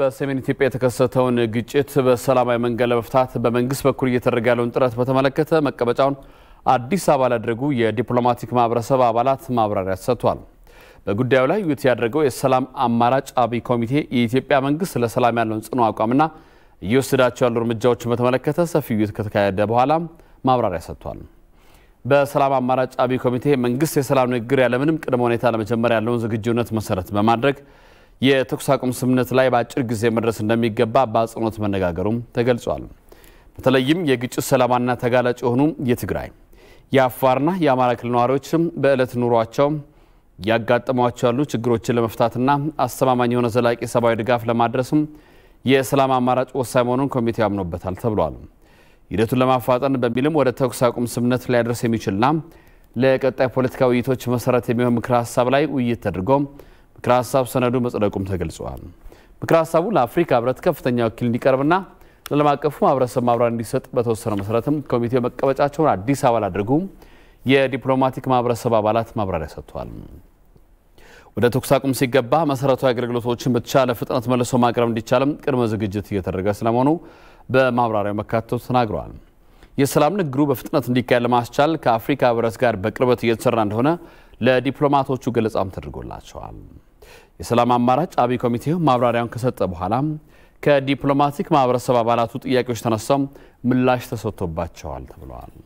በሰሜን ኢትዮጵያ የተከሰተውን ግጭት በሰላማዊ መንገድ ለመፍታት በመንግስት በኩል እየተደረገ ያለውን ጥረት በተመለከተ መቀመጫውን አዲስ አበባ ላደረጉ የዲፕሎማቲክ ማህበረሰብ አባላት ማብራሪያ ሰጥቷል። በጉዳዩ ላይ ውይይት ያደረገው የሰላም አማራጭ አብይ ኮሚቴ የኢትዮጵያ መንግስት ለሰላም ያለውን ጽኑ አቋምና እየወሰዳቸው ያሉ እርምጃዎችን በተመለከተ ሰፊ ውይይት ከተካሄደ በኋላ ማብራሪያ ሰጥቷል። በሰላም አማራጭ አብይ ኮሚቴ መንግስት የሰላም ንግግር ያለምንም ቅድመ ሁኔታ ለመጀመር ያለውን ዝግጁነት መሰረት በማድረግ የተኩስ አቁም ስምምነት ላይ በአጭር ጊዜ መድረስ እንደሚገባ በአጽንኦት መነጋገሩም ተገልጿል። በተለይም የግጭት ሰለባና ተጋላጭ የሆኑ የትግራይ የአፋርና የአማራ ክልል ነዋሪዎችም በዕለት ኑሯቸው እያጋጠሟቸው ያሉ ችግሮችን ለመፍታትና አስተማማኝ የሆነ ዘላቂ ሰብአዊ ድጋፍ ለማድረስም የሰላም አማራጭ ወሳኝ መሆኑን ኮሚቴው ያምኖበታል ተብሏል። ሂደቱን ለማፋጠን በሚልም ወደ ተኩስ አቁም ስምምነት ሊያደርስ የሚችልና ለቀጣይ ፖለቲካ ውይይቶች መሰረት የሚሆን ምክረ ሀሳብ ላይ ውይይት ተደርጎ ምክረ ሀሳብ ሰነዱ መጽደቁም ተገልጿል። ምክረ ሀሳቡ ለአፍሪካ ህብረት ከፍተኛ ወኪል እንዲቀርብና ለዓለም አቀፉ ማህበረሰብ ማብራር እንዲሰጥ በተወሰነ መሰረትም ኮሚቴው መቀመጫቸውን አዲስ አበባ አድርጉ የዲፕሎማቲክ ማህበረሰብ አባላት ማብራሪያ ሰጥቷል። ወደ ተኩስ አቁም ሲገባ መሰረታዊ አገልግሎቶችን በተቻለ ፍጥነት መልሶ ማቅረብ እንዲቻልም ቅድመ ዝግጅት እየተደረገ ስለመሆኑ በማብራሪያው መካተቱ ተናግረዋል። የሰላም ንግግሩ በፍጥነት እንዲካሄድ ለማስቻል ከአፍሪካ ህብረት ጋር በቅርበት እየተሰራ እንደሆነ ለዲፕሎማቶቹ ገለጻም ተደርጎላቸዋል። የሰላም አማራጭ አብይ ኮሚቴው ማብራሪያውን ከሰጠ በኋላ ከዲፕሎማቲክ ማህበረሰብ አባላቱ ጥያቄዎች ተነሳም ምላሽ ተሰጥቶባቸዋል ተብለዋል።